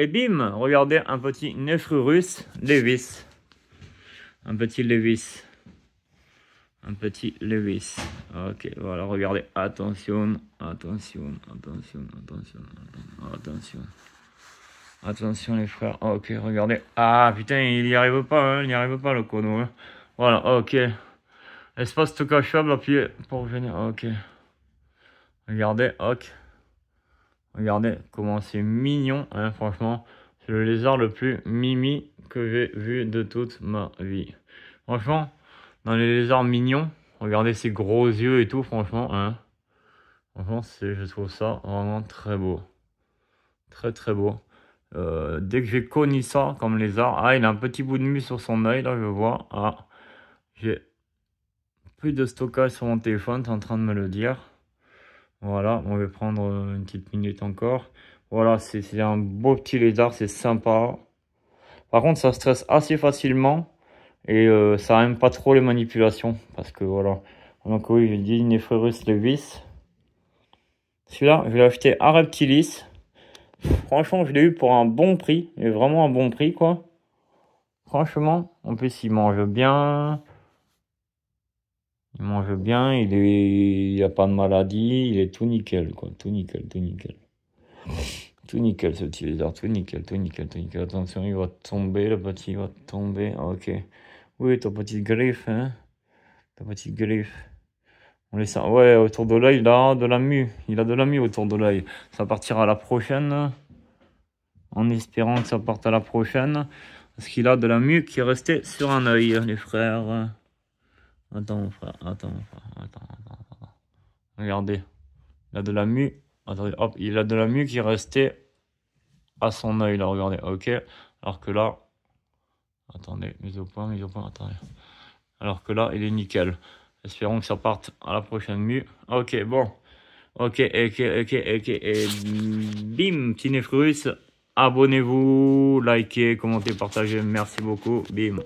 Et bim, regardez un petit russe, Levis. Un petit Levis. Un petit Levis. Ok, voilà, regardez. Attention, attention, attention, attention, attention. Attention les frères. Ok, regardez. Ah putain, il n'y arrive pas, hein, il n'y arrive pas le cono. Hein. Voilà, ok. Espace tout cachable, appuyez pour venir. Ok. Regardez, ok. Regardez comment c'est mignon, hein, franchement. C'est le lézard le plus mimi que j'ai vu de toute ma vie. Franchement, dans les lézards mignons, regardez ses gros yeux et tout, franchement. Hein. franchement, je trouve ça vraiment très beau. Très très beau. Euh, dès que j'ai connu ça comme lézard, ah, il a un petit bout de mu sur son œil, là, je vois. Ah, j'ai plus de stockage sur mon téléphone, T'es en train de me le dire. Voilà, on va prendre euh, une petite minute encore. Voilà, c'est un beau petit lézard, c'est sympa. Par contre, ça stresse assez facilement et euh, ça aime pas trop les manipulations parce que voilà. Donc oui, je dis le levis. Celui-là, je l'ai acheté à Reptilis. Franchement, je l'ai eu pour un bon prix, et vraiment un bon prix quoi. Franchement, en plus, il mange bien. Il mange bien, il est, a pas de maladie, il est tout nickel, quoi. Tout nickel, tout nickel. Tout nickel, ce petit lézard. Tout nickel, tout nickel, tout nickel. Attention, il va tomber, le petit, il va tomber. Ok. Oui, ton petit griffe, hein. Ta petite griffe. On laisse sent. Ouais, autour de l'œil, il a de la mue. Il a de la mue autour de l'œil. Ça partira à la prochaine. En espérant que ça parte à la prochaine. Parce qu'il a de la mue qui est restée sur un œil, les frères. Attends, mon frère. Attends, mon frère. Attends, attends, attends. Regardez. Il a de la mue. Attendez, hop. Il a de la mue qui restait à son œil, là. Regardez. OK. Alors que là. Attendez. Mise au point, mise au point. Attendez. Alors que là, il est nickel. Espérons que ça parte à la prochaine mue. OK, bon. Ok, ok, ok, ok. Et bim, petit Abonnez-vous, likez, commentez, partagez. Merci beaucoup. Bim.